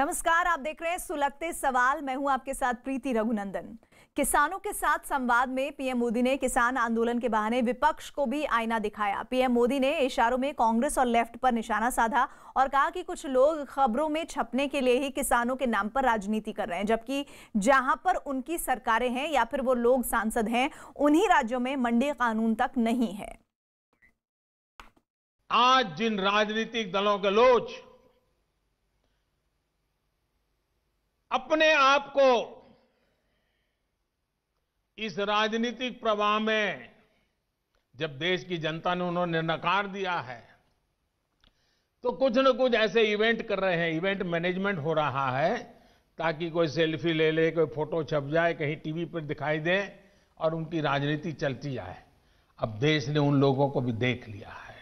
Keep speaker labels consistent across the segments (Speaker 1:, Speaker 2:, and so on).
Speaker 1: नमस्कार आप देख रहे हैं सुलगते सवाल मैं हूं आपके साथ प्रीति रघुनंदन किसानों के साथ संवाद में पीएम मोदी ने किसान आंदोलन के बहाने विपक्ष को भी आईना दिखाया पीएम मोदी ने इशारों में कांग्रेस और लेफ्ट पर निशाना साधा और कहा कि कुछ लोग खबरों में छपने के लिए ही किसानों के नाम पर राजनीति कर रहे हैं जबकि जहां पर उनकी सरकारें हैं या फिर वो लोग सांसद हैं उन्हीं राज्यों में मंडी कानून तक नहीं है
Speaker 2: आज जिन राजनीतिक दलों के लोग अपने आप को इस राजनीतिक प्रवाह में जब देश की जनता ने उन्होंने नकार दिया है तो कुछ न कुछ ऐसे इवेंट कर रहे हैं इवेंट मैनेजमेंट हो रहा है ताकि कोई सेल्फी ले ले कोई फोटो छप जाए कहीं टीवी पर दिखाई दे और उनकी राजनीति चलती जाए अब देश ने उन लोगों को भी देख लिया है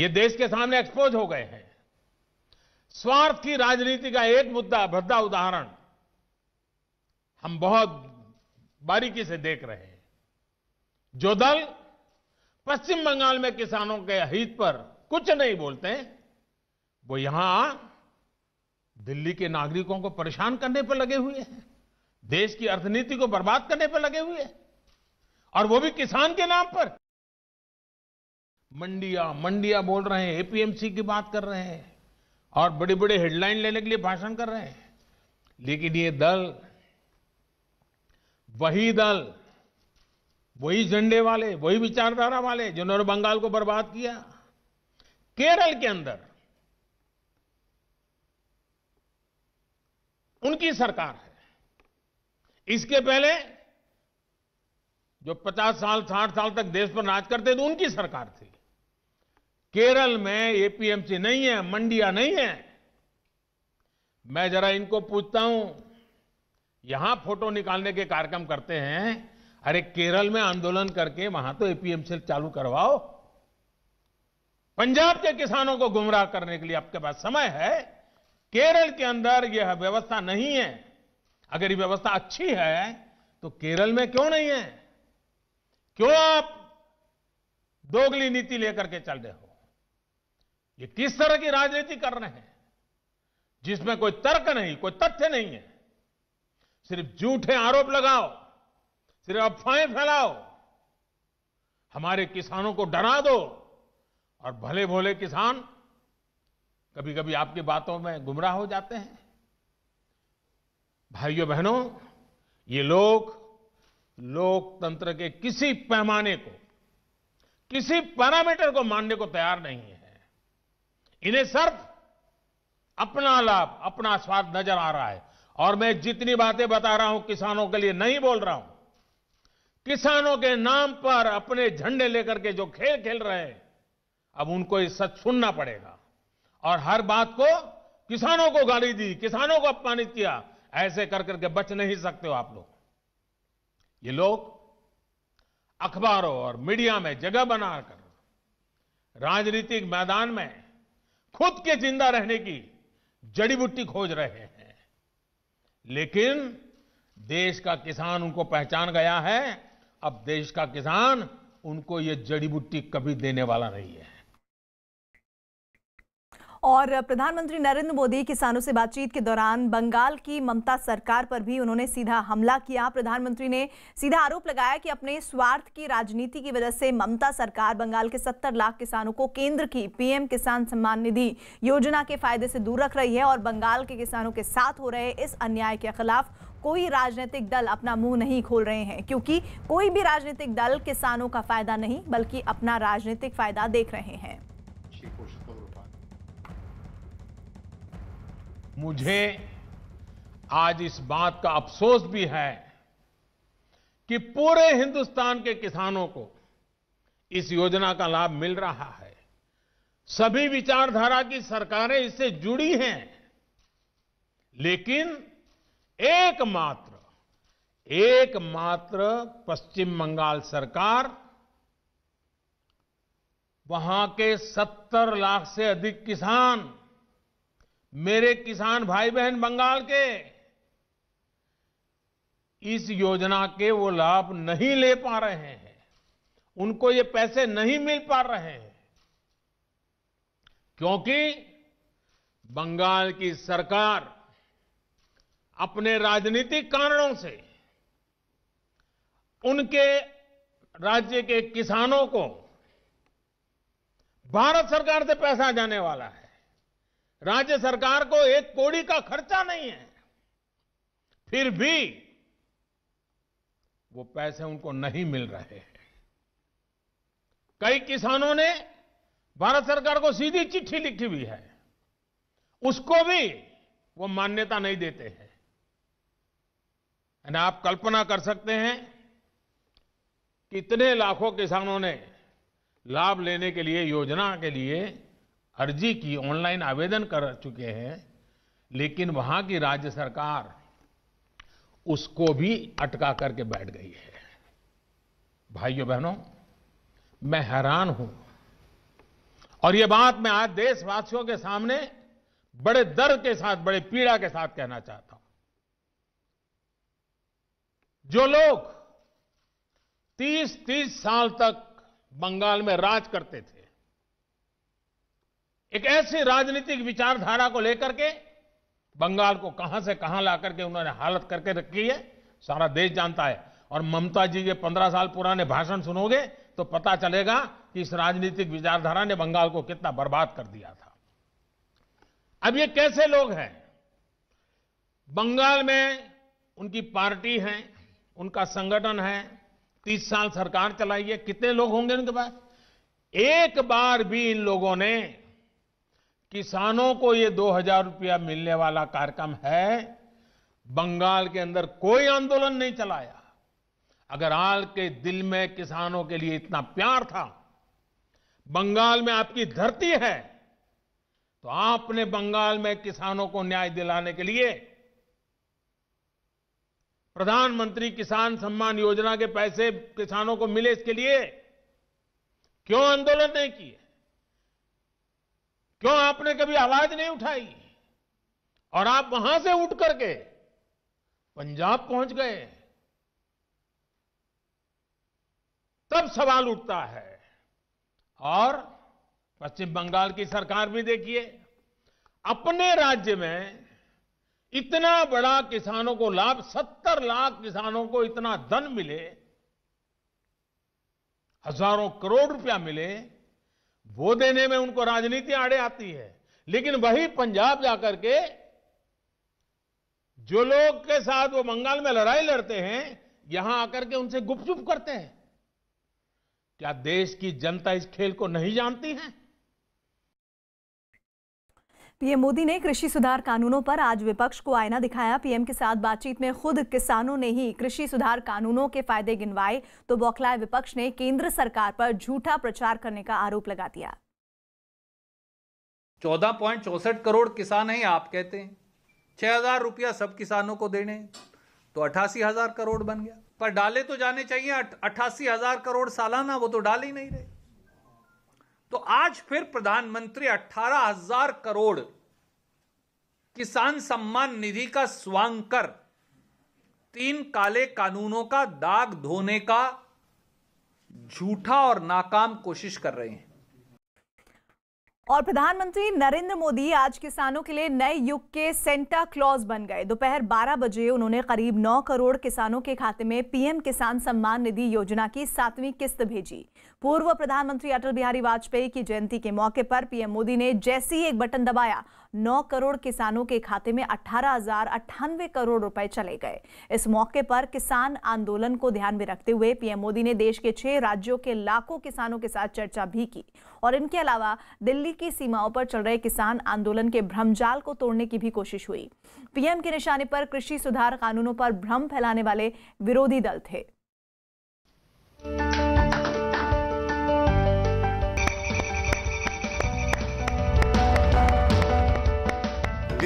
Speaker 2: ये देश के सामने एक्सपोज हो गए हैं स्वार्थ की राजनीति का एक मुद्दा भद्दा उदाहरण हम बहुत बारीकी से देख रहे हैं जो दल पश्चिम बंगाल में किसानों के हित पर कुछ नहीं बोलते वो यहां दिल्ली के नागरिकों को परेशान करने पर लगे हुए हैं देश की अर्थनीति को बर्बाद करने पर लगे हुए हैं और वो भी किसान के नाम पर मंडिया मंडिया बोल रहे हैं एपीएमसी की बात कर रहे हैं और बड़ी बड़े हेडलाइन लेने के लिए भाषण कर रहे हैं लेकिन ये दल वही दल वही झंडे वाले वही विचारधारा वाले जिन्होंने बंगाल को बर्बाद किया केरल के अंदर उनकी सरकार है इसके पहले जो 50 साल 60 साल तक देश पर राज करते थे उनकी सरकार थी केरल में एपीएमसी नहीं है मंडिया नहीं है मैं जरा इनको पूछता हूं यहां फोटो निकालने के कार्यक्रम करते हैं अरे केरल में आंदोलन करके वहां तो एपीएमसी चालू करवाओ पंजाब के किसानों को गुमराह करने के लिए आपके पास समय है केरल के अंदर यह व्यवस्था नहीं है अगर यह व्यवस्था अच्छी है तो केरल में क्यों नहीं है क्यों आप दोगली नीति लेकर के चल रहे हो ये किस तरह की राजनीति कर रहे हैं जिसमें कोई तर्क नहीं कोई तथ्य नहीं है सिर्फ झूठे आरोप लगाओ सिर्फ अफवाहें फैलाओ हमारे किसानों को डरा दो और भले भोले किसान कभी कभी आपकी बातों में गुमराह हो जाते हैं भाइयों बहनों ये लोग लोकतंत्र के किसी पैमाने को किसी पैरामीटर को मानने को तैयार नहीं है इन्हें सिर्फ अपना लाभ अपना स्वार्थ नजर आ रहा है और मैं जितनी बातें बता रहा हूं किसानों के लिए नहीं बोल रहा हूं किसानों के नाम पर अपने झंडे लेकर के जो खेल खेल रहे हैं अब उनको ये सच सुनना पड़ेगा और हर बात को किसानों को गाली दी किसानों को अपमानित किया ऐसे कर करके बच नहीं सकते हो आप लोग ये लोग अखबारों और मीडिया में जगह बनाकर राजनीतिक मैदान में खुद के जिंदा रहने की जड़ी बूटी खोज रहे हैं लेकिन देश का किसान उनको पहचान गया है अब देश का किसान उनको ये जड़ी बूटी कभी देने वाला नहीं है
Speaker 1: और प्रधानमंत्री नरेंद्र मोदी किसानों से बातचीत के दौरान बंगाल की ममता सरकार पर भी उन्होंने सीधा हमला किया प्रधानमंत्री ने सीधा आरोप लगाया कि अपने स्वार्थ की राजनीति की वजह से ममता सरकार बंगाल के 70 लाख किसानों को केंद्र की पीएम किसान सम्मान निधि योजना के फायदे से दूर रख रही है और बंगाल के किसानों के साथ हो रहे इस अन्याय के खिलाफ कोई राजनीतिक दल अपना मुंह नहीं खोल रहे हैं क्योंकि कोई भी राजनीतिक दल किसानों का फायदा नहीं बल्कि अपना राजनीतिक फायदा देख रहे हैं
Speaker 2: मुझे आज इस बात का अफसोस भी है कि पूरे हिंदुस्तान के किसानों को इस योजना का लाभ मिल रहा है सभी विचारधारा की सरकारें इससे जुड़ी हैं लेकिन एकमात्र एकमात्र पश्चिम बंगाल सरकार वहां के 70 लाख से अधिक किसान मेरे किसान भाई बहन बंगाल के इस योजना के वो लाभ नहीं ले पा रहे हैं उनको ये पैसे नहीं मिल पा रहे हैं क्योंकि बंगाल की सरकार अपने राजनीतिक कारणों से उनके राज्य के किसानों को भारत सरकार से पैसा जाने वाला है राज्य सरकार को एक कोड़ी का खर्चा नहीं है फिर भी वो पैसे उनको नहीं मिल रहे हैं कई किसानों ने भारत सरकार को सीधी चिट्ठी लिखी हुई है उसको भी वो मान्यता नहीं देते हैं यानी आप कल्पना कर सकते हैं कितने लाखों किसानों ने लाभ लेने के लिए योजना के लिए अर्जी की ऑनलाइन आवेदन कर चुके हैं लेकिन वहां की राज्य सरकार उसको भी अटका करके बैठ गई है भाइयों बहनों मैं हैरान हूं और यह बात मैं आज देशवासियों के सामने बड़े दर्द के साथ बड़े पीड़ा के साथ कहना चाहता हूं जो लोग 30-30 साल तक बंगाल में राज करते थे एक ऐसी राजनीतिक विचारधारा को लेकर के बंगाल को कहां से कहां ला करके उन्होंने हालत करके रखी है सारा देश जानता है और ममता जी के पंद्रह साल पुराने भाषण सुनोगे तो पता चलेगा कि इस राजनीतिक विचारधारा ने बंगाल को कितना बर्बाद कर दिया था अब ये कैसे लोग हैं बंगाल में उनकी पार्टी है उनका संगठन है तीस साल सरकार चलाई है कितने लोग होंगे उनके पास एक बार भी इन लोगों ने किसानों को ये दो हजार रुपया मिलने वाला कार्यक्रम है बंगाल के अंदर कोई आंदोलन नहीं चलाया अगर आल के दिल में किसानों के लिए इतना प्यार था बंगाल में आपकी धरती है तो आपने बंगाल में किसानों को न्याय दिलाने के लिए प्रधानमंत्री किसान सम्मान योजना के पैसे किसानों को मिले इसके लिए क्यों आंदोलन नहीं किए क्यों आपने कभी आवाज नहीं उठाई और आप वहां से उठ करके पंजाब पहुंच गए तब सवाल उठता है और पश्चिम बंगाल की सरकार भी देखिए अपने राज्य में इतना बड़ा किसानों को लाभ सत्तर लाख किसानों को इतना धन मिले हजारों करोड़ रुपया मिले वो देने में उनको राजनीति आड़े आती है लेकिन वही पंजाब जाकर के जो लोग के साथ वो बंगाल में लड़ाई लड़ते हैं यहां आकर के उनसे गुपचुप करते हैं क्या देश की जनता इस खेल को नहीं जानती है
Speaker 1: पीएम मोदी ने कृषि सुधार कानूनों पर आज विपक्ष को आईना दिखाया पीएम के साथ बातचीत में खुद किसानों ने ही कृषि सुधार कानूनों के फायदे गिनवाए तो बौखलाए विपक्ष ने केंद्र सरकार पर झूठा प्रचार करने का आरोप लगा दिया
Speaker 2: चौदह पॉइंट चौसठ करोड़ किसान हैं आप कहते हैं छह हजार रुपया सब किसानों को देने तो अठासी हजार करोड़ बन गया पर डाले तो जाने चाहिए अठासी हजार करोड़ सालाना वो तो डाल ही नहीं रहे तो आज फिर प्रधानमंत्री अठारह हजार करोड़ किसान सम्मान निधि का स्वांग कर तीन काले कानूनों का दाग धोने का झूठा और नाकाम कोशिश कर रहे हैं
Speaker 1: और प्रधानमंत्री नरेंद्र मोदी आज किसानों के लिए नए युग के सेंटा क्लॉज बन गए दोपहर 12 बजे उन्होंने करीब 9 करोड़ किसानों के खाते में पीएम किसान सम्मान निधि योजना की सातवीं किस्त भेजी पूर्व प्रधानमंत्री अटल बिहारी वाजपेयी की जयंती के मौके पर पीएम मोदी ने जैसे ही एक बटन दबाया नौ करोड़ किसानों के खाते में अठारह हजार अट्ठानवे करोड़ रुपए चले गए इस मौके पर किसान आंदोलन को ध्यान में रखते हुए पीएम मोदी ने देश के छह राज्यों के लाखों किसानों के साथ चर्चा भी की और इनके अलावा दिल्ली की सीमाओं पर चल रहे किसान आंदोलन के भ्रमजाल को तोड़ने की भी कोशिश हुई पीएम के निशाने पर कृषि सुधार कानूनों पर भ्रम फैलाने वाले विरोधी दल थे Thank you.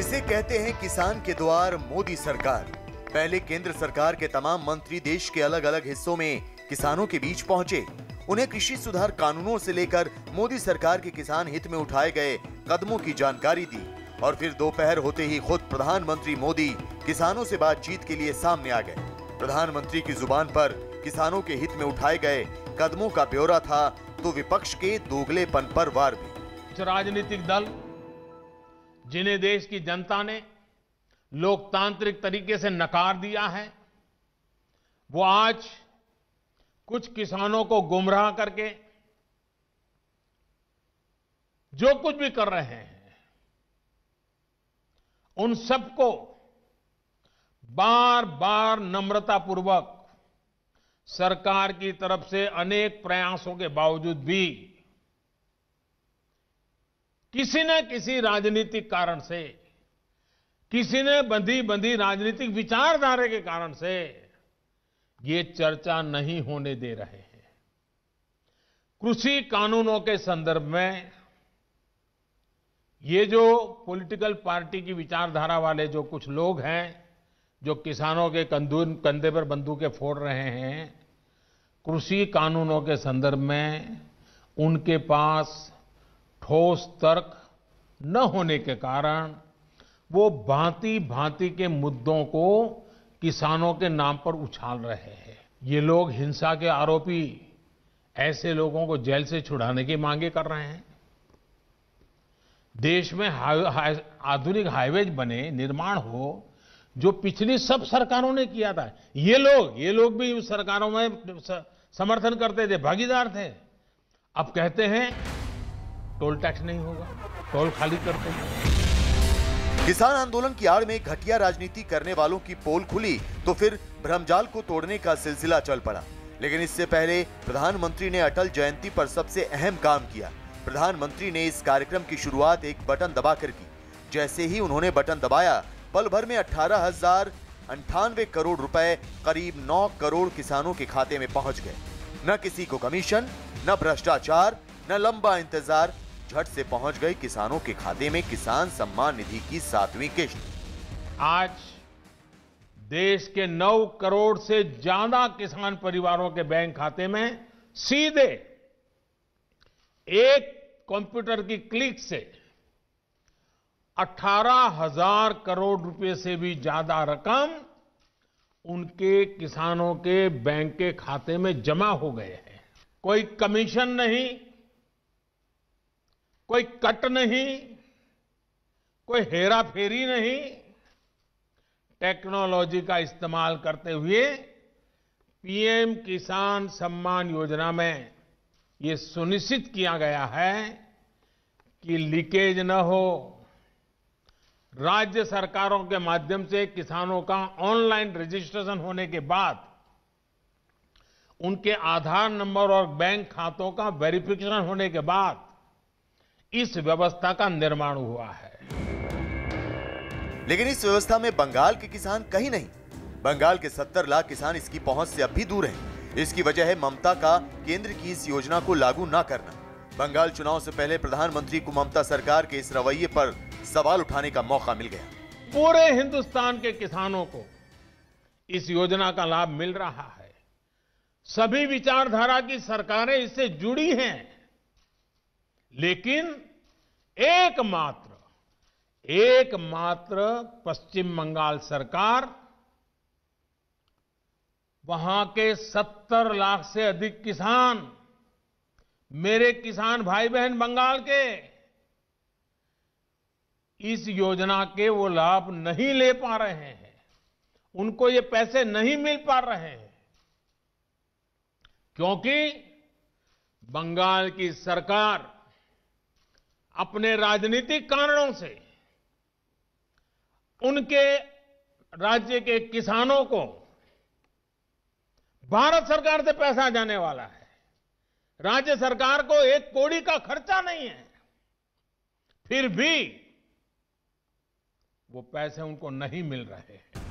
Speaker 3: इसे कहते हैं किसान के द्वार मोदी सरकार पहले केंद्र सरकार के तमाम मंत्री देश के अलग अलग हिस्सों में किसानों के बीच पहुंचे उन्हें कृषि सुधार कानूनों से लेकर मोदी सरकार के किसान हित में उठाए गए कदमों की जानकारी दी और फिर दोपहर होते ही खुद प्रधानमंत्री मोदी किसानों से बातचीत के लिए सामने आ गए प्रधानमंत्री की जुबान पर किसानों के हित में उठाए गए कदमों का ब्यौरा था तो विपक्ष के दोगलेपन पर वार भी
Speaker 2: कुछ राजनीतिक दल जिन्हें देश की जनता ने लोकतांत्रिक तरीके से नकार दिया है वो आज कुछ किसानों को गुमराह करके जो कुछ भी कर रहे हैं उन सबको बार बार नम्रतापूर्वक सरकार की तरफ से अनेक प्रयासों के बावजूद भी किसी न किसी राजनीतिक कारण से किसी ने बंधी बंधी राजनीतिक विचारधारा के कारण से ये चर्चा नहीं होने दे रहे हैं कृषि कानूनों के संदर्भ में ये जो पॉलिटिकल पार्टी की विचारधारा वाले जो कुछ लोग हैं जो किसानों के कंधे पर बंदूकें फोड़ रहे हैं कृषि कानूनों के संदर्भ में उनके पास ठोस तर्क न होने के कारण वो भांति भांति के मुद्दों को किसानों के नाम पर उछाल रहे हैं ये लोग हिंसा के आरोपी ऐसे लोगों को जेल से छुड़ाने की मांगे कर रहे हैं देश में आधुनिक हाईवेज बने निर्माण हो जो पिछली सब सरकारों ने किया था ये लोग ये लोग भी उस सरकारों में समर्थन करते थे भागीदार थे अब कहते हैं टोल टैक्स नहीं होगा
Speaker 3: टोल खाली करते हैं किसान आंदोलन की आड़ में घटिया राजनीति करने वालों की पोल खुली तो फिर भ्रमजाल को तोड़ने का सिलसिला चल पड़ा लेकिन इससे पहले प्रधानमंत्री ने अटल जयंती पर सबसे अहम काम किया प्रधानमंत्री ने इस कार्यक्रम की शुरुआत एक बटन दबाकर की जैसे ही उन्होंने बटन दबाया पल भर में अठारह हजार अंठानवे करोड़ रुपए करीब 9 करोड़ किसानों के खाते में पहुंच गए न किसी को कमीशन न भ्रष्टाचार न लंबा इंतजार झट से पहुंच गई किसानों के खाते में किसान सम्मान निधि की सातवीं किश्त आज
Speaker 2: देश के 9 करोड़ से ज्यादा किसान परिवारों के बैंक खाते में सीधे एक कंप्यूटर की क्लिक से अठारह हजार करोड़ रुपए से भी ज्यादा रकम उनके किसानों के बैंक के खाते में जमा हो गए हैं कोई कमीशन नहीं कोई कट नहीं कोई हेरा फेरी नहीं टेक्नोलॉजी का इस्तेमाल करते हुए पीएम किसान सम्मान योजना में ये सुनिश्चित किया गया है कि लीकेज न हो राज्य सरकारों के माध्यम से किसानों का ऑनलाइन रजिस्ट्रेशन होने के बाद उनके आधार नंबर और बैंक खातों का वेरिफिकेशन होने के बाद इस व्यवस्था का निर्माण हुआ है
Speaker 3: लेकिन इस व्यवस्था में बंगाल के किसान कहीं नहीं बंगाल के 70 लाख किसान इसकी पहुंच से अब भी दूर हैं। इसकी वजह है ममता का केंद्र की इस योजना को लागू ना करना बंगाल चुनाव से पहले प्रधानमंत्री को ममता सरकार के इस रवैये पर सवाल उठाने का मौका मिल गया
Speaker 2: पूरे हिंदुस्तान के किसानों को इस योजना का लाभ मिल रहा है सभी विचारधारा की सरकारें इससे जुड़ी हैं लेकिन एकमात्र एकमात्र पश्चिम बंगाल सरकार वहां के 70 लाख से अधिक किसान मेरे किसान भाई बहन बंगाल के इस योजना के वो लाभ नहीं ले पा रहे हैं उनको ये पैसे नहीं मिल पा रहे हैं क्योंकि बंगाल की सरकार अपने राजनीतिक कारणों से उनके राज्य के किसानों को भारत सरकार से पैसा जाने वाला है राज्य सरकार को एक कोड़ी का खर्चा नहीं है
Speaker 3: फिर भी वो पैसे उनको नहीं मिल रहे हैं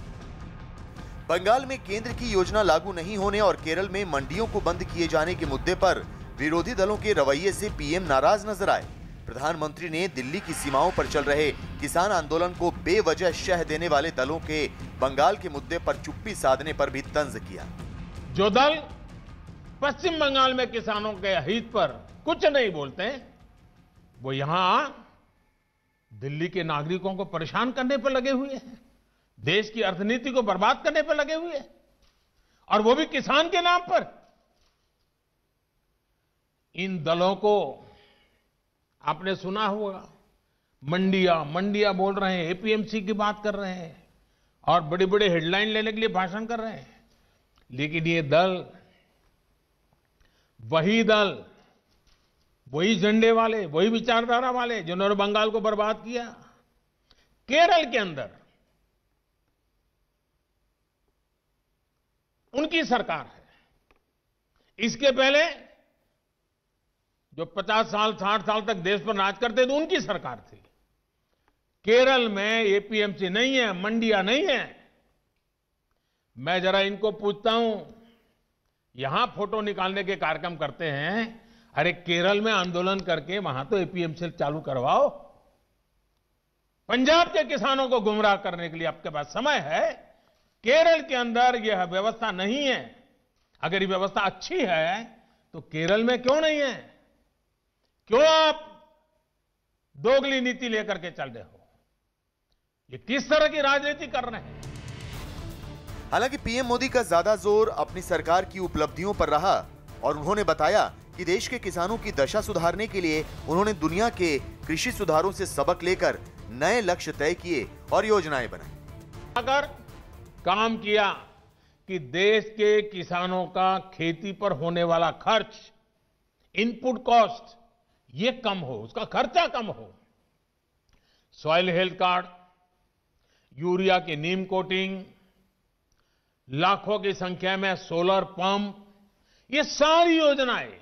Speaker 3: बंगाल में केंद्र की योजना लागू नहीं होने और केरल में मंडियों को बंद किए जाने के मुद्दे पर विरोधी दलों के रवैये से पीएम नाराज नजर आए प्रधानमंत्री ने दिल्ली की सीमाओं पर चल रहे किसान आंदोलन को बेवजह शह देने वाले दलों के बंगाल के मुद्दे पर चुप्पी साधने पर भी तंज किया जो दल
Speaker 2: पश्चिम बंगाल में किसानों के हित पर कुछ नहीं बोलते वो यहां दिल्ली के नागरिकों को परेशान करने पर लगे हुए हैं देश की अर्थनीति को बर्बाद करने पर लगे हुए हैं और वो भी किसान के नाम पर इन दलों को आपने सुना होगा मंडिया मंडिया बोल रहे हैं एपीएमसी की बात कर रहे हैं और बड़े बड़े हेडलाइन लेने के लिए भाषण कर रहे हैं लेकिन ये दल वही दल वही झंडे वाले वही विचारधारा वाले जिन्होंने बंगाल को बर्बाद किया केरल के अंदर उनकी सरकार है इसके पहले जो 50 साल 60 साल तक देश पर नाच करते थे तो उनकी सरकार थी केरल में एपीएमसी नहीं है मंडिया नहीं है मैं जरा इनको पूछता हूं यहां फोटो निकालने के कार्यक्रम करते हैं अरे केरल में आंदोलन करके वहां तो एपीएमसी चालू करवाओ पंजाब के किसानों को गुमराह करने के लिए आपके पास समय है केरल के अंदर यह व्यवस्था नहीं है अगर ये व्यवस्था अच्छी है तो केरल में क्यों नहीं है क्यों आप दोगली नीति लेकर के चल रहे हो ये किस तरह की राजनीति कर रहे हैं
Speaker 3: हालांकि पीएम मोदी का ज्यादा जोर अपनी सरकार की उपलब्धियों पर रहा और उन्होंने बताया कि देश के किसानों की दशा सुधारने के लिए उन्होंने दुनिया के कृषि सुधारों से सबक लेकर नए लक्ष्य तय किए और योजनाएं बनाई
Speaker 2: अगर काम किया कि देश के किसानों का खेती पर होने वाला खर्च इनपुट कॉस्ट ये कम हो उसका खर्चा कम हो सॉइल हेल्थ कार्ड यूरिया की नीम कोटिंग लाखों की संख्या में सोलर पंप ये सारी योजनाएं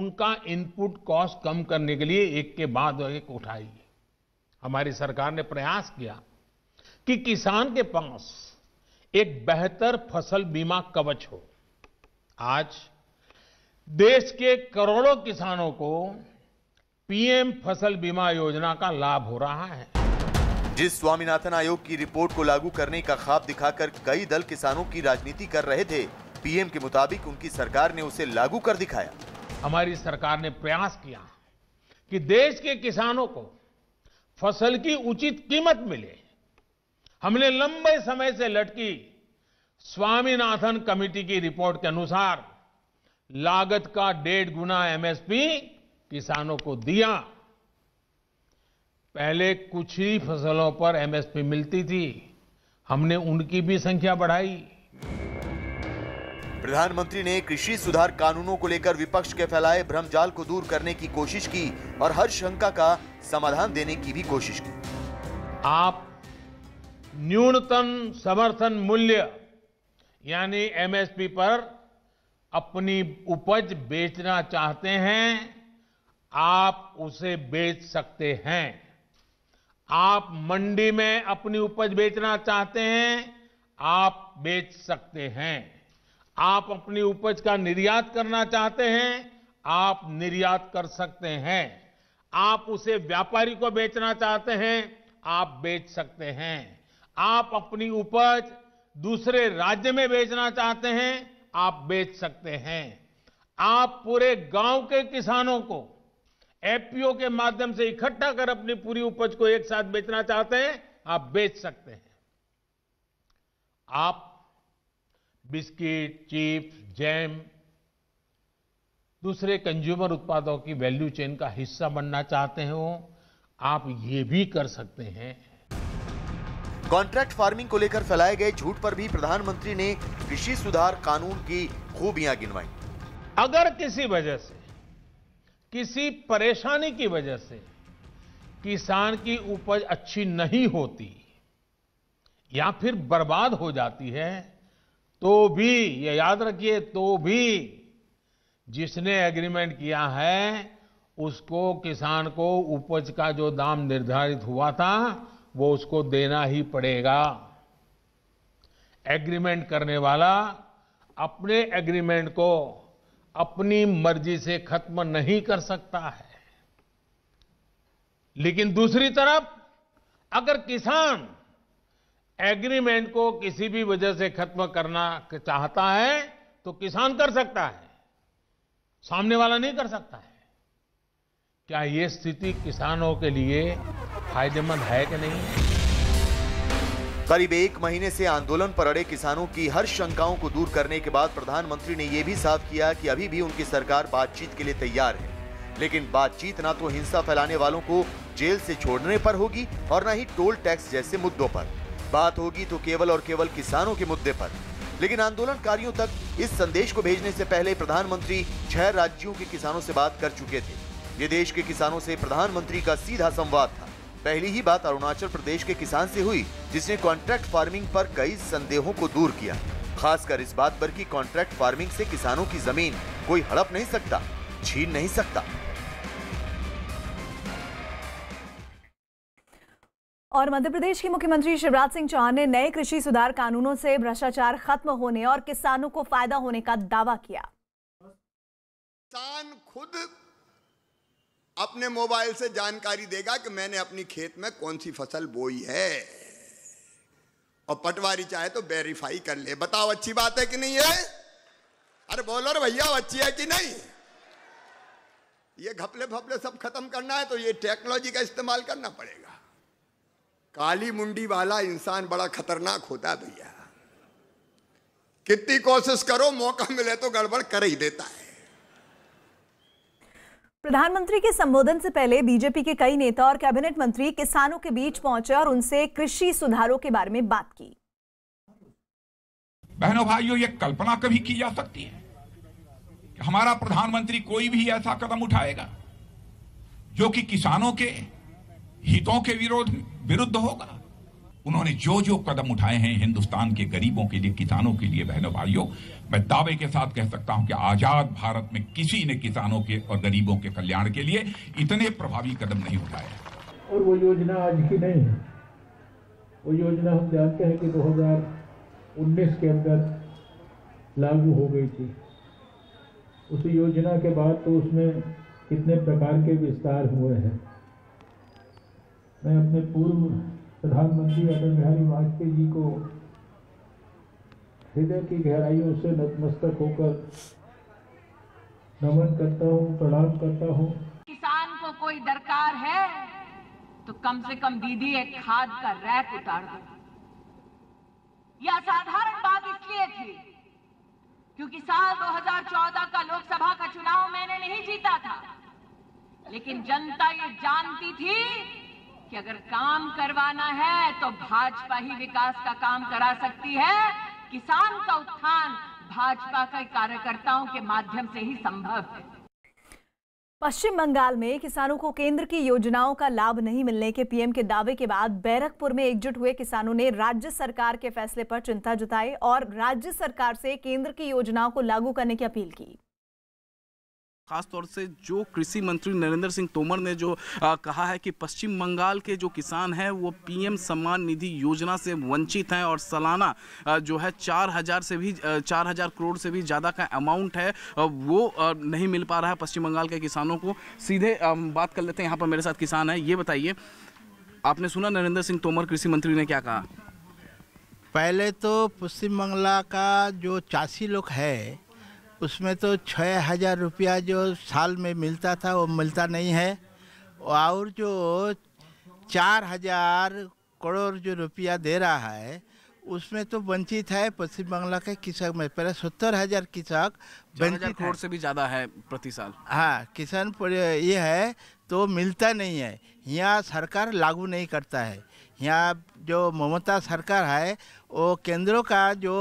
Speaker 2: उनका इनपुट कॉस्ट कम करने के लिए एक के बाद एक उठाई हमारी सरकार ने प्रयास किया कि किसान के पास एक बेहतर फसल बीमा कवच हो आज देश के करोड़ों किसानों को पीएम फसल बीमा योजना का लाभ हो रहा है
Speaker 3: जिस स्वामीनाथन आयोग की रिपोर्ट को लागू करने का खाब दिखाकर कई दल किसानों की राजनीति कर रहे थे पीएम के मुताबिक उनकी सरकार ने उसे लागू कर दिखाया हमारी
Speaker 2: सरकार ने प्रयास किया कि देश के किसानों को फसल की उचित कीमत मिले हमने लंबे समय से लटकी स्वामीनाथन कमेटी की रिपोर्ट के अनुसार लागत का डेढ़ गुना एमएसपी किसानों को दिया पहले कुछ ही फसलों पर एमएसपी मिलती थी हमने उनकी भी संख्या बढ़ाई
Speaker 3: प्रधानमंत्री ने कृषि सुधार कानूनों को लेकर विपक्ष के फैलाए भ्रमजाल को दूर करने की कोशिश की और हर शंका का समाधान देने की भी कोशिश की आप न्यूनतम
Speaker 2: समर्थन मूल्य यानी एमएसपी पर अपनी उपज बेचना चाहते हैं आप उसे बेच सकते हैं आप मंडी में अपनी उपज बेचना चाहते हैं आप बेच सकते हैं आप अपनी उपज का निर्यात करना चाहते हैं आप निर्यात कर सकते हैं आप उसे व्यापारी को बेचना चाहते हैं आप बेच सकते हैं आप अपनी उपज दूसरे राज्य में बेचना चाहते हैं आप बेच सकते हैं आप पूरे गांव के किसानों को एफपीओ के माध्यम से इकट्ठा कर अपनी पूरी उपज को एक साथ बेचना चाहते हैं आप बेच सकते हैं आप बिस्किट चिप्स जैम दूसरे कंज्यूमर उत्पादों की वैल्यू चेन का हिस्सा बनना चाहते हो आप ये भी कर सकते
Speaker 3: हैं कॉन्ट्रैक्ट फार्मिंग को लेकर फैलाए गए झूठ पर भी प्रधानमंत्री ने कृषि सुधार कानून की खूबियां गिनवाई अगर किसी वजह से किसी परेशानी की वजह से
Speaker 2: किसान की उपज अच्छी नहीं होती या फिर बर्बाद हो जाती है तो भी ये याद रखिए तो भी जिसने एग्रीमेंट किया है उसको किसान को उपज का जो दाम निर्धारित हुआ था वो उसको देना ही पड़ेगा एग्रीमेंट करने वाला अपने एग्रीमेंट को अपनी मर्जी से खत्म नहीं कर सकता है लेकिन दूसरी तरफ अगर किसान एग्रीमेंट को किसी भी वजह से खत्म करना चाहता है तो किसान कर सकता है सामने वाला नहीं कर सकता है क्या ये स्थिति किसानों के लिए फायदेमंद है कि नहीं
Speaker 3: करीब एक महीने से आंदोलन पर अड़े किसानों की हर शंकाओं को दूर करने के बाद प्रधानमंत्री ने यह भी साफ किया कि अभी भी उनकी सरकार बातचीत के लिए तैयार है लेकिन बातचीत ना तो हिंसा फैलाने वालों को जेल से छोड़ने पर होगी और न ही टोल टैक्स जैसे मुद्दों पर बात होगी तो केवल और केवल किसानों के मुद्दे पर लेकिन आंदोलनकारियों तक इस संदेश को भेजने से पहले प्रधानमंत्री छह राज्यों के किसानों से बात कर चुके थे ये देश के किसानों से प्रधानमंत्री का सीधा संवाद था पहली ही बात अरुणाचल प्रदेश के किसान से हुई जिसने कॉन्ट्रैक्ट फार्मिंग पर कई संदेहों को दूर किया खासकर इस बात पर कि कॉन्ट्रैक्ट फार्मिंग से किसानों की जमीन कोई हड़प नहीं सकता छीन नहीं सकता
Speaker 1: और मध्य प्रदेश के मुख्यमंत्री शिवराज सिंह चौहान ने नए कृषि सुधार कानूनों से भ्रष्टाचार खत्म होने और किसानों को फायदा होने का दावा किया
Speaker 3: किसान खुद अपने मोबाइल से जानकारी देगा कि मैंने अपनी खेत में कौन सी फसल बोई है और पटवारी चाहे तो वेरीफाई कर ले बताओ अच्छी बात है कि नहीं है अरे बोलो रे भैया अच्छी है कि नहीं ये घपले फपले सब खत्म करना है तो ये टेक्नोलॉजी का इस्तेमाल करना पड़ेगा काली मुंडी वाला इंसान बड़ा खतरनाक होता है भैया कितनी कोशिश करो मौका मिले तो गड़बड़ कर ही देता है
Speaker 1: प्रधानमंत्री के संबोधन से पहले बीजेपी के कई नेता और कैबिनेट मंत्री किसानों के बीच पहुंचे और उनसे कृषि सुधारों के बारे में बात की
Speaker 2: बहनों भाइयों ये कल्पना कभी की जा सकती है कि हमारा प्रधानमंत्री कोई भी ऐसा कदम उठाएगा जो कि किसानों के हितों के विरोध विरुद्ध होगा उन्होंने जो जो कदम उठाए हैं हिंदुस्तान के गरीबों के लिए किसानों के लिए बहनों भाइयों मैं दावे के साथ कह सकता हूं कि आजाद भारत में किसी ने किसानों के और गरीबों के कल्याण के लिए इतने प्रभावी कदम नहीं उठाए और वो योजना आज की नहीं है वो योजना हम जानते हैं कि 2019 के अंदर लागू हो गई थी उस योजना के बाद तो उसमें कितने प्रकार के विस्तार हुए हैं मैं अपने पूर्व प्रधानमंत्री अटल बिहारी वाजपेयी जी को हृदय की गहराइयों से नतमस्तक होकर नमन करता हूँ प्रणाम करता हूँ
Speaker 4: किसान को कोई दरकार है तो कम से कम दीदी एक खाद का रैक उतार दो यह असाधारण बात इसलिए थी क्योंकि साल 2014 का लोकसभा का चुनाव मैंने नहीं जीता था लेकिन जनता ये जानती थी कि अगर काम करवाना है तो भाजपा ही विकास का काम करा सकती है किसान का उत्थान भाजपा के कार्यकर्ताओं के माध्यम से ही संभव है
Speaker 1: पश्चिम बंगाल में किसानों को केंद्र की योजनाओं का लाभ नहीं मिलने के पीएम के दावे के बाद बैरकपुर में एकजुट हुए किसानों ने राज्य सरकार के फैसले पर चिंता जताई और राज्य सरकार से केंद्र की योजनाओं को लागू करने की अपील की
Speaker 4: खासतौर से जो कृषि मंत्री नरेंद्र सिंह तोमर ने जो आ, कहा है कि पश्चिम बंगाल के जो किसान हैं वो पीएम सम्मान निधि योजना से वंचित हैं और सालाना जो है चार हज़ार से भी चार हज़ार करोड़ से भी ज़्यादा का अमाउंट है वो नहीं मिल पा रहा है पश्चिम बंगाल के किसानों को सीधे बात कर लेते हैं यहाँ पर मेरे साथ किसान है ये बताइए आपने सुना नरेंद्र सिंह तोमर कृषि मंत्री ने क्या कहा
Speaker 5: पहले तो पश्चिम बंगला का जो चासी लोग है उसमें तो छः हज़ार रुपया जो साल में मिलता था वो मिलता नहीं है और जो चार हज़ार करोड़ जो रुपया दे रहा है उसमें तो वंचित है पश्चिम बंगला के किसान में पहले सत्तर हजार किसान वंचित करोड़ से
Speaker 4: भी ज़्यादा है प्रति साल
Speaker 5: हाँ किसान ये है तो मिलता नहीं है यहाँ सरकार लागू नहीं करता है यहाँ जो ममता सरकार है वो केंद्रों का जो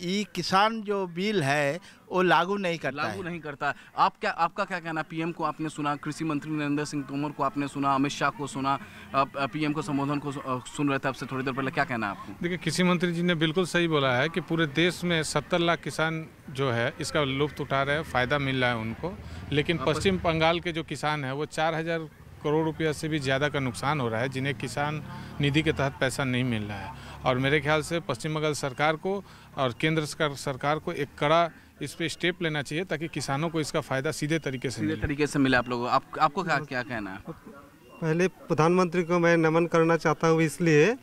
Speaker 5: ई किसान जो बिल है वो लागू नहीं करता लागू
Speaker 4: नहीं करता आप क्या आपका क्या कहना पीएम को आपने सुना कृषि मंत्री नरेंद्र सिंह तोमर को आपने सुना अमित शाह को सुना पीएम को संबोधन को सुन रहे थे आपसे थोड़ी देर पहले क्या कहना आपको
Speaker 2: देखिए कृषि मंत्री जी ने बिल्कुल सही बोला है कि पूरे देश में सत्तर लाख किसान जो है इसका लुफ्त उठा रहे हैं फ़ायदा मिल रहा है उनको लेकिन हाँ, पश्चिम बंगाल के जो किसान हैं वो चार हज़ार करोड़ रुपया से भी ज़्यादा का नुकसान हो रहा है जिन्हें किसान निधि के तहत पैसा नहीं मिल रहा है और मेरे ख्याल से पश्चिम बंगाल सरकार को और केंद्र सरकार को एक कड़ा इस पर स्टेप लेना चाहिए ताकि
Speaker 4: किसानों को इसका फ़ायदा सीधे तरीके से सीधे तरीके से मिले आप लोगों आप, आपको क्या क्या कहना है
Speaker 5: पहले प्रधानमंत्री को मैं नमन करना चाहता हूँ इसलिए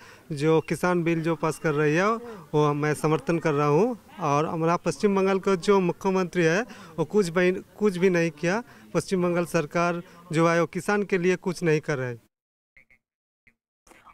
Speaker 5: जो किसान बिल जो पास कर रही है वो मैं समर्थन कर रहा हूँ और हमारा पश्चिम बंगाल का जो मुख्यमंत्री है वो कुछ भी कुछ भी नहीं किया पश्चिम बंगाल सरकार जो है वो किसान के लिए कुछ नहीं कर रही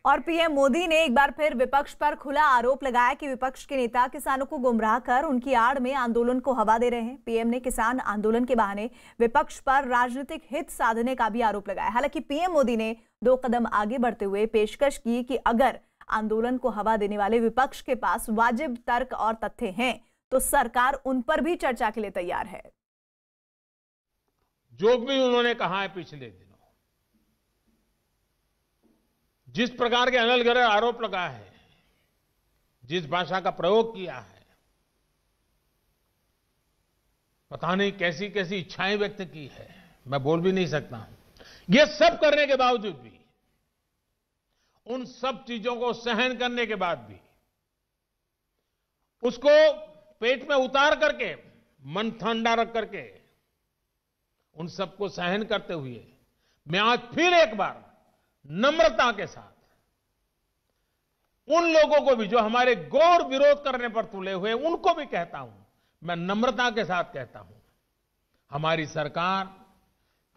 Speaker 1: और पीएम मोदी ने एक बार फिर विपक्ष पर खुला आरोप लगाया कि विपक्ष के नेता किसानों को गुमराह कर उनकी आड़ में आंदोलन को हवा दे रहे हैं पीएम ने किसान आंदोलन के बहाने विपक्ष पर राजनीतिक हित साधने का भी आरोप लगाया हालांकि पीएम मोदी ने दो कदम आगे बढ़ते हुए पेशकश की कि अगर आंदोलन को हवा देने वाले विपक्ष के पास वाजिब तर्क और तथ्य हैं तो सरकार उन पर भी चर्चा के लिए तैयार है
Speaker 2: जो भी उन्होंने कहा है पिछले दिन जिस प्रकार के अनिल गरे आरोप लगा है जिस भाषा का प्रयोग किया है पता नहीं कैसी कैसी इच्छाएं व्यक्त की है मैं बोल भी नहीं सकता हूं यह सब करने के बावजूद भी उन सब चीजों को सहन करने के बाद भी उसको पेट में उतार करके मन ठंडा रख करके उन सबको सहन करते हुए मैं आज फिर एक बार नम्रता के साथ उन लोगों को भी जो हमारे गौर विरोध करने पर तुले हुए उनको भी कहता हूं मैं नम्रता के साथ कहता हूं हमारी सरकार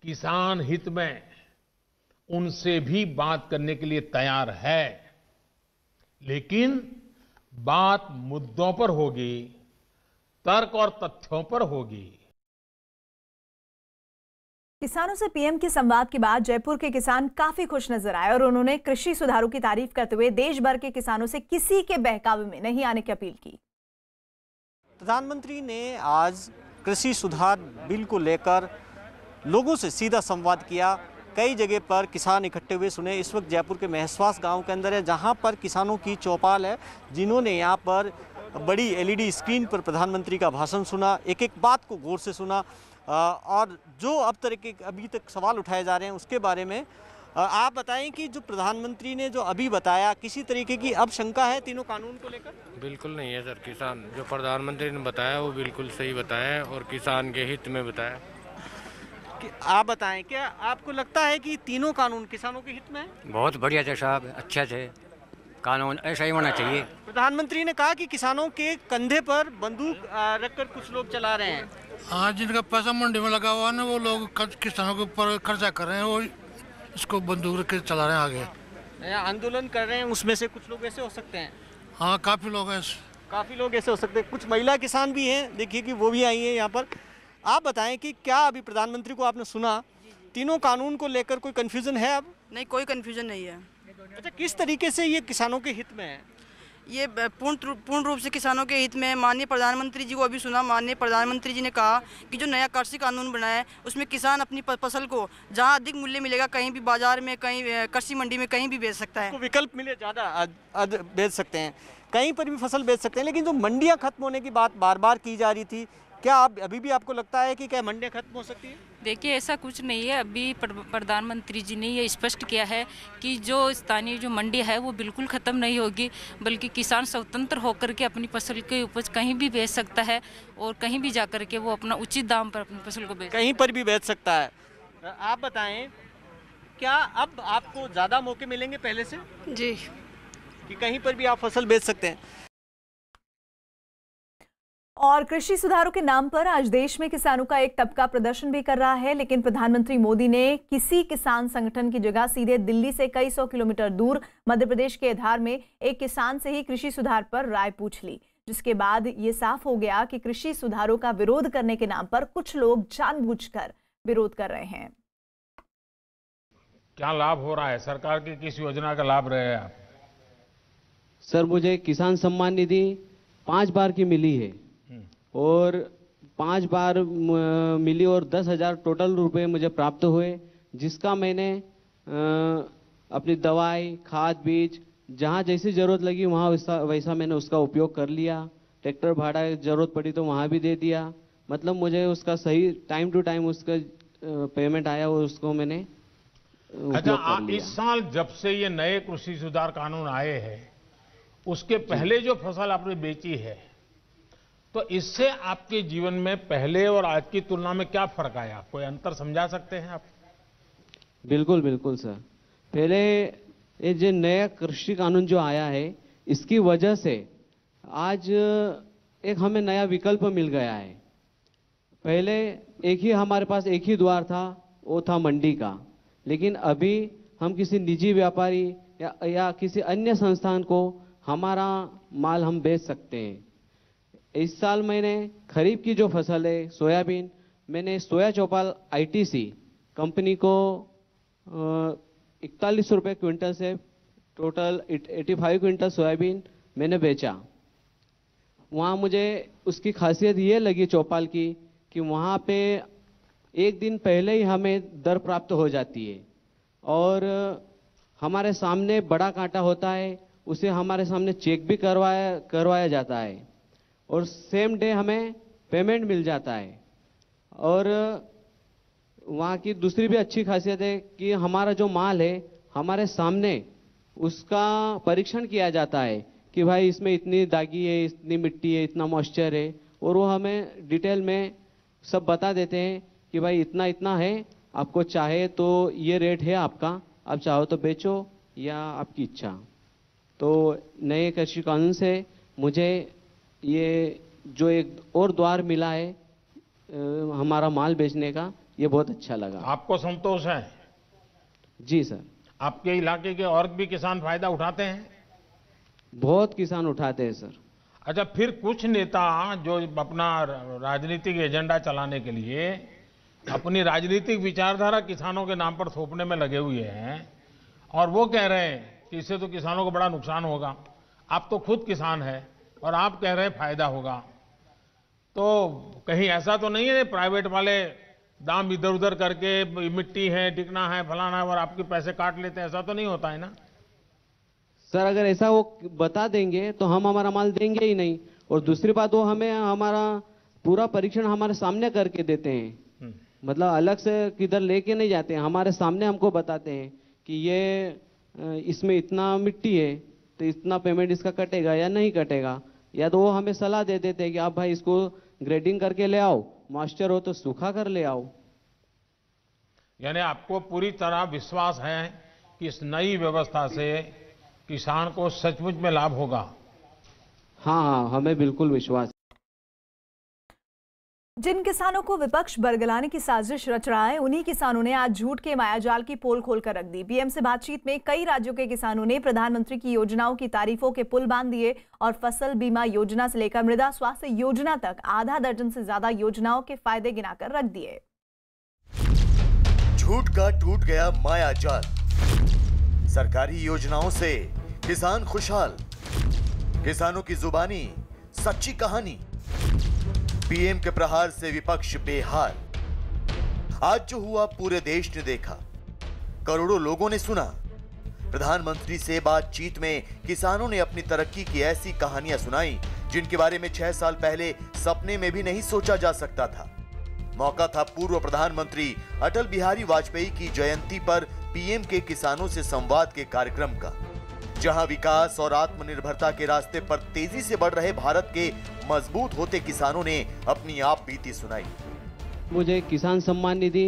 Speaker 2: किसान हित में उनसे भी बात करने के लिए तैयार है लेकिन बात मुद्दों पर होगी तर्क और तथ्यों पर होगी
Speaker 1: किसानों से पीएम के संवाद के बाद जयपुर के किसान काफी खुश नजर आए और उन्होंने कृषि सुधारों की तारीफ करते हुए देश भर के किसानों से किसी के बहकावे में नहीं आने की अपील की
Speaker 5: प्रधानमंत्री ने आज कृषि सुधार बिल को लेकर लोगों से सीधा संवाद किया कई जगह पर किसान इकट्ठे हुए सुने इस वक्त जयपुर के महसवास गांव के अंदर है जहां पर किसानों की चौपाल है जिन्होंने यहां पर बड़ी एलईडी स्क्रीन पर प्रधानमंत्री का भाषण सुना एक एक बात को गौर से सुना और जो अब तरीके अभी तक सवाल उठाए जा रहे हैं उसके बारे में आप बताएं कि जो प्रधानमंत्री ने जो अभी बताया किसी तरीके की अब शंका है तीनों कानून को लेकर बिल्कुल नहीं है सर किसान जो प्रधानमंत्री ने बताया वो बिल्कुल सही बताया और किसान के हित में बताया कि आप बताएं क्या आपको लगता है कि तीनों कानून किसानों के हित में है बहुत बढ़िया थे साहब अच्छा थे कानून ऐसा ही होना चाहिए प्रधानमंत्री ने कहा कि किसानों के कंधे पर बंदूक रखकर कुछ लोग चला रहे हैं
Speaker 2: हाँ जिनका पैसा मंडी में लगा हुआ है ना वो लोग किसानों के ऊपर खर्चा कर रहे हैं वो इसको बंदूक रख
Speaker 5: के चला रहे हैं आगे आंदोलन कर रहे हैं उसमें से कुछ लोग ऐसे हो सकते हैं हाँ काफ़ी लोग हैं काफ़ी लोग ऐसे हो सकते हैं कुछ महिला किसान भी हैं देखिए कि वो भी आई हैं यहाँ पर आप बताएं कि क्या अभी प्रधानमंत्री को आपने सुना तीनों कानून को लेकर कोई कन्फ्यूज़न है अब नहीं कोई कन्फ्यूज़न नहीं है अच्छा किस तरीके से ये किसानों के हित में है ये पूर्ण पूर्ण रूप से किसानों के हित में माननीय प्रधानमंत्री जी को अभी सुना माननीय प्रधानमंत्री जी ने कहा कि जो नया कृषि कानून बनाया है उसमें किसान अपनी फसल को जहां अधिक मूल्य मिलेगा कहीं भी बाजार में कहीं कृषि मंडी में कहीं भी बेच सकता है तो विकल्प मिले ज़्यादा बेच सकते हैं कहीं पर भी फसल बेच सकते हैं लेकिन जो मंडियाँ खत्म होने की बात बार बार की जा रही थी क्या आप अभी भी आपको लगता है कि क्या मंडियाँ खत्म हो सकती हैं देखिए ऐसा कुछ नहीं है अभी प्रधानमंत्री जी ने यह स्पष्ट किया है कि जो स्थानीय जो मंडी है वो बिल्कुल ख़त्म नहीं होगी बल्कि किसान स्वतंत्र होकर के अपनी फसल की उपज कहीं भी बेच सकता है और कहीं भी जा करके वो अपना उचित दाम पर अपनी फसल को बेच कहीं पर भी बेच सकता है आप बताएं क्या अब आपको ज़्यादा मौके मिलेंगे पहले से जी कि कहीं पर भी आप फसल बेच सकते हैं
Speaker 1: और कृषि सुधारों के नाम पर आज देश में किसानों का एक तबका प्रदर्शन भी कर रहा है लेकिन प्रधानमंत्री मोदी ने किसी किसान संगठन की जगह सीधे दिल्ली से कई सौ किलोमीटर दूर मध्य प्रदेश के आधार में एक किसान से ही कृषि सुधार पर राय पूछ ली जिसके बाद ये साफ हो गया कि कृषि सुधारों का विरोध करने के नाम पर कुछ लोग जानबूझकर विरोध कर रहे हैं
Speaker 2: क्या लाभ हो रहा है सरकार की किस योजना का लाभ रहे आप
Speaker 4: सर मुझे किसान सम्मान निधि पांच बार की मिली है और पांच बार मिली और दस हज़ार टोटल रुपए मुझे प्राप्त हुए जिसका मैंने अपनी दवाई खाद बीज जहाँ जैसी ज़रूरत लगी वहाँ वैसा वैसा मैंने उसका उपयोग कर लिया ट्रैक्टर भाड़ा ज़रूरत पड़ी तो वहाँ भी दे दिया मतलब मुझे उसका सही टाइम टू टाइम उसका पेमेंट आया और उसको मैंने अच्छा इस
Speaker 2: साल जब से ये नए कृषि सुधार कानून आए हैं उसके पहले जो फसल आपने बेची है तो इससे आपके जीवन में पहले और आज की तुलना में क्या फर्क आया कोई अंतर समझा सकते हैं आप
Speaker 4: बिल्कुल बिल्कुल सर पहले ये जो नया कृषि कानून जो आया है इसकी वजह से आज एक हमें नया विकल्प मिल गया है पहले एक ही हमारे पास एक ही द्वार था वो था मंडी का लेकिन अभी हम किसी निजी व्यापारी या, या किसी अन्य संस्थान को हमारा माल हम बेच सकते हैं इस साल मैंने खरीफ की जो फसल है सोयाबीन मैंने सोया चौपाल आईटीसी कंपनी को इकतालीस रुपये क्विंटल से total eighty five quintal soybean मैंने बेचा वहाँ मुझे उसकी खासियत ये लगी चौपाल की कि वहाँ पे एक दिन पहले ही हमें दर प्राप्त हो जाती है और हमारे सामने बड़ा कांटा होता है उसे हमारे सामने चेक भी करवाया करवाया जाता है और सेम डे हमें पेमेंट मिल जाता है और वहाँ की दूसरी भी अच्छी खासियत है कि हमारा जो माल है हमारे सामने उसका परीक्षण किया जाता है कि भाई इसमें इतनी दागी है इतनी मिट्टी है इतना मॉइस्चर है और वो हमें डिटेल में सब बता देते हैं कि भाई इतना इतना है आपको चाहे तो ये रेट है आपका आप चाहो तो बेचो या आपकी इच्छा तो नए कृषि कानून से मुझे ये जो एक और द्वार मिला है हमारा माल बेचने का ये बहुत अच्छा लगा आपको संतोष है जी सर
Speaker 2: आपके इलाके के और भी किसान फायदा उठाते हैं बहुत किसान उठाते हैं सर अच्छा फिर कुछ नेता जो अपना राजनीतिक एजेंडा चलाने के लिए अपनी राजनीतिक विचारधारा किसानों के नाम पर थोपने में लगे हुए हैं और वो कह रहे हैं कि इससे तो किसानों को बड़ा नुकसान होगा आप तो खुद किसान हैं और आप कह रहे हैं फायदा होगा तो कहीं ऐसा तो नहीं है प्राइवेट वाले दाम इधर उधर करके मिट्टी है टिकना है फलाना है और आपके पैसे काट लेते हैं ऐसा तो नहीं होता है ना
Speaker 4: सर अगर ऐसा वो बता देंगे तो हम हमारा माल देंगे ही नहीं और दूसरी बात वो हमें हमारा पूरा परीक्षण हमारे सामने करके देते हैं हम्म। मतलब अलग से किधर लेके नहीं जाते हैं हमारे सामने हमको बताते हैं कि ये इसमें इतना मिट्टी है तो इतना पेमेंट इसका कटेगा या नहीं कटेगा या तो वो हमें सलाह दे देते कि आप भाई इसको ग्रेडिंग करके ले आओ मास्टर हो तो सूखा कर ले आओ
Speaker 2: यानी आपको पूरी तरह विश्वास है कि इस नई व्यवस्था से किसान को सचमुच में लाभ होगा
Speaker 4: हाँ हाँ हमें बिल्कुल विश्वास
Speaker 1: जिन किसानों को विपक्ष बरगलाने की साजिश रच रहा है उन्हीं किसानों ने आज झूठ के मायाजाल की पोल खोलकर रख दी पीएम से बातचीत में कई राज्यों के किसानों ने प्रधानमंत्री की योजनाओं की तारीफों के पुल बांध दिए और फसल बीमा योजना से लेकर मृदा स्वास्थ्य योजना तक आधा दर्जन से ज्यादा योजनाओं के फायदे गिनाकर रख दिए
Speaker 3: झूठ का टूट गया माया जाल सरकारी योजनाओं से किसान खुशहाल किसानों की जुबानी सच्ची कहानी पीएम के प्रहार से विपक्ष बेहाल आज जो हुआ पूरे देश ने देखा करोड़ों लोगों ने सुना प्रधानमंत्री से बातचीत में किसानों ने अपनी तरक्की की ऐसी कहानियां सुनाई जिनके बारे में छह साल पहले सपने में भी नहीं सोचा जा सकता था मौका था पूर्व प्रधानमंत्री अटल बिहारी वाजपेयी की जयंती पर पीएम के किसानों से संवाद के कार्यक्रम का जहां विकास और आत्मनिर्भरता के रास्ते पर तेजी से बढ़ रहे भारत के मजबूत होते किसानों ने अपनी आप बीती सुनाई
Speaker 4: मुझे किसान सम्मान निधि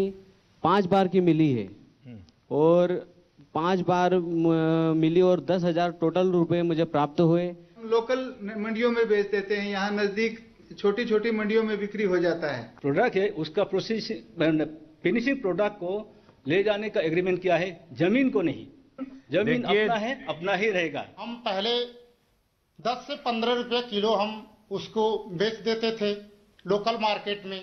Speaker 4: पांच बार की मिली है और पांच बार मिली और दस हजार टोटल रुपए मुझे प्राप्त हुए
Speaker 5: लोकल मंडियों में बेच देते हैं यहाँ नजदीक छोटी छोटी मंडियों में बिक्री हो जाता है प्रोडक्ट है उसका प्रोसेसिंग फिनिशिंग प्रोडक्ट को ले जाने का एग्रीमेंट किया है जमीन को नहीं जमीन अपना है अपना ही रहेगा हम पहले 10 से 15 रुपए किलो हम उसको बेच देते थे लोकल मार्केट में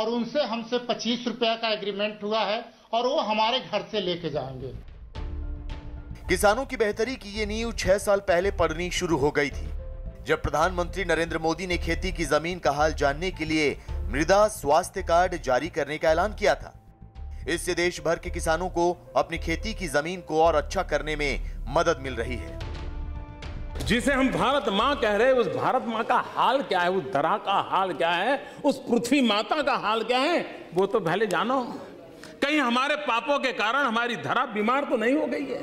Speaker 5: और उनसे हमसे 25 रुपया का एग्रीमेंट हुआ है और वो हमारे घर से लेके जाएंगे
Speaker 3: किसानों की बेहतरी की ये नींव छह साल पहले पड़नी शुरू हो गई थी जब प्रधानमंत्री नरेंद्र मोदी ने खेती की जमीन का हाल जानने के लिए मृदा स्वास्थ्य कार्ड जारी करने का ऐलान किया था इससे देश भर के किसानों को अपनी खेती की जमीन को और अच्छा करने में मदद मिल रही है जिसे हम भारत माँ कह रहे हैं उस
Speaker 2: भारत माँ का हाल क्या है उस दरा का हाल क्या है उस पृथ्वी माता का हाल क्या है वो तो पहले जानो कहीं हमारे पापों के कारण हमारी धरा बीमार तो नहीं हो गई है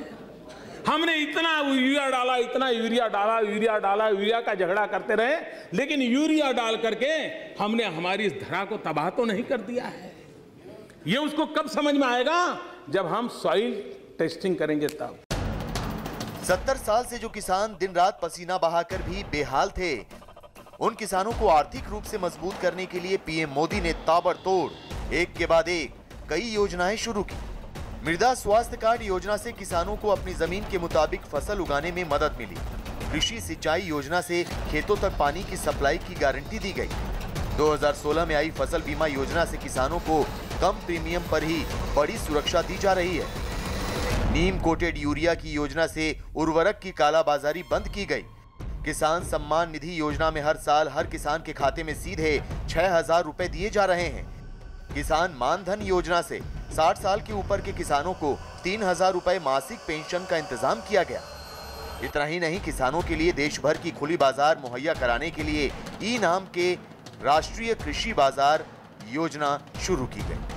Speaker 2: हमने इतना यूरिया डाला इतना यूरिया डाला यूरिया डाला यूरिया का झगड़ा करते रहे लेकिन यूरिया डाल करके हमने हमारी इस धरा को तबाह तो नहीं कर दिया
Speaker 3: है ये उसको कब समझ में आएगा जब हम सॉइल टेस्टिंग करेंगे तब सत्तर साल से जो किसान दिन रात पसीना बहाकर भी बेहाल थे उन किसानों को आर्थिक रूप से मजबूत करने के लिए पीएम मोदी ने ताबड़तोड़ एक के बाद एक कई योजनाएं शुरू की मृदा स्वास्थ्य कार्ड योजना से किसानों को अपनी जमीन के मुताबिक फसल उगाने में मदद मिली कृषि सिंचाई योजना से खेतों तक पानी की सप्लाई की गारंटी दी गई 2016 में आई फसल बीमा योजना से किसानों को कम प्रीमियम पर ही बड़ी सुरक्षा दी जा रही है नीम कोटेड यूरिया की योजना से उर्वरक की कालाबाजारी बंद की गई किसान सम्मान निधि योजना में हर साल हर किसान के खाते में सीधे छह हजार रूपए दिए जा रहे हैं किसान मानधन योजना से 60 साल के ऊपर के किसानों को तीन हजार रूपए मासिक पेंशन का इंतजाम किया गया इतना ही नहीं किसानों के लिए देश भर की खुली बाजार मुहैया कराने के लिए ई नाम के राष्ट्रीय कृषि बाजार योजना शुरू की गई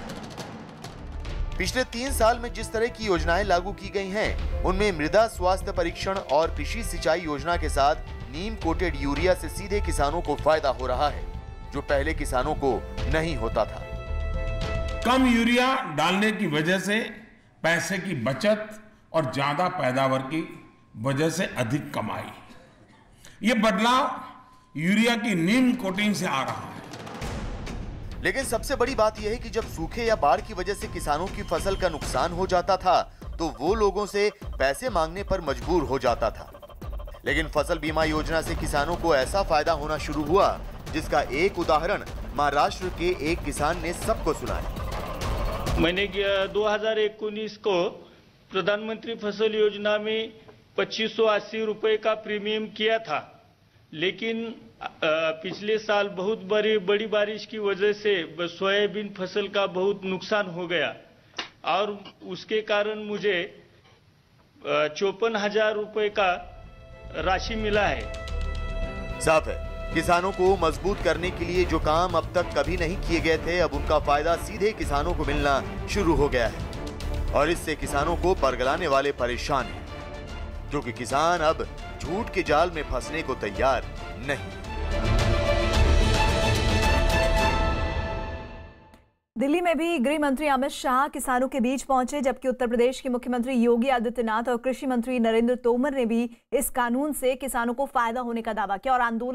Speaker 3: पिछले तीन साल में जिस तरह की योजनाएं लागू की गई हैं उनमें मृदा स्वास्थ्य परीक्षण और कृषि सिंचाई योजना के साथ नीम कोटेड यूरिया से सीधे किसानों को फायदा हो रहा है जो पहले किसानों को नहीं होता था
Speaker 2: कम यूरिया डालने की वजह से पैसे की बचत और ज्यादा पैदावार की वजह से अधिक कमाई ये बदलाव
Speaker 3: यूरिया की नीम कोटिंग से आ रहा है लेकिन सबसे बड़ी बात यह है कि जब सूखे या बाढ़ की वजह से किसानों की फसल का नुकसान हो जाता था तो वो लोगों से पैसे मांगने पर मजबूर हो जाता था लेकिन फसल बीमा योजना से किसानों को ऐसा फायदा होना शुरू हुआ जिसका एक उदाहरण महाराष्ट्र के एक किसान ने सबको सुनाया
Speaker 5: मैंने दो हजार उन्नीस को प्रधानमंत्री फसल योजना में पच्चीस सौ अस्सी का प्रीमियम किया था लेकिन पिछले साल बहुत बड़ी बड़ी बारिश की वजह से सोयाबीन फसल का बहुत नुकसान हो गया और उसके कारण मुझे
Speaker 3: चौपन हजार रुपये का राशि मिला है साफ है किसानों को मजबूत करने के लिए जो काम अब तक कभी नहीं किए गए थे अब उनका फायदा सीधे किसानों को मिलना शुरू हो गया है और इससे किसानों को परगलाने वाले परेशान हैं क्योंकि किसान अब झूठ के जाल में फंसने को तैयार नहीं
Speaker 1: दिल्ली में भी गृह मंत्री अमित शाह किसानों के बीच पहुंचे जबकि उत्तर प्रदेश के मुख्यमंत्री योगी आदित्यनाथ और कृषि मंत्री नरेंद्र तोमर ने भी इस कानून से किसानों को फायदा होने का दावा किया और आंदोलन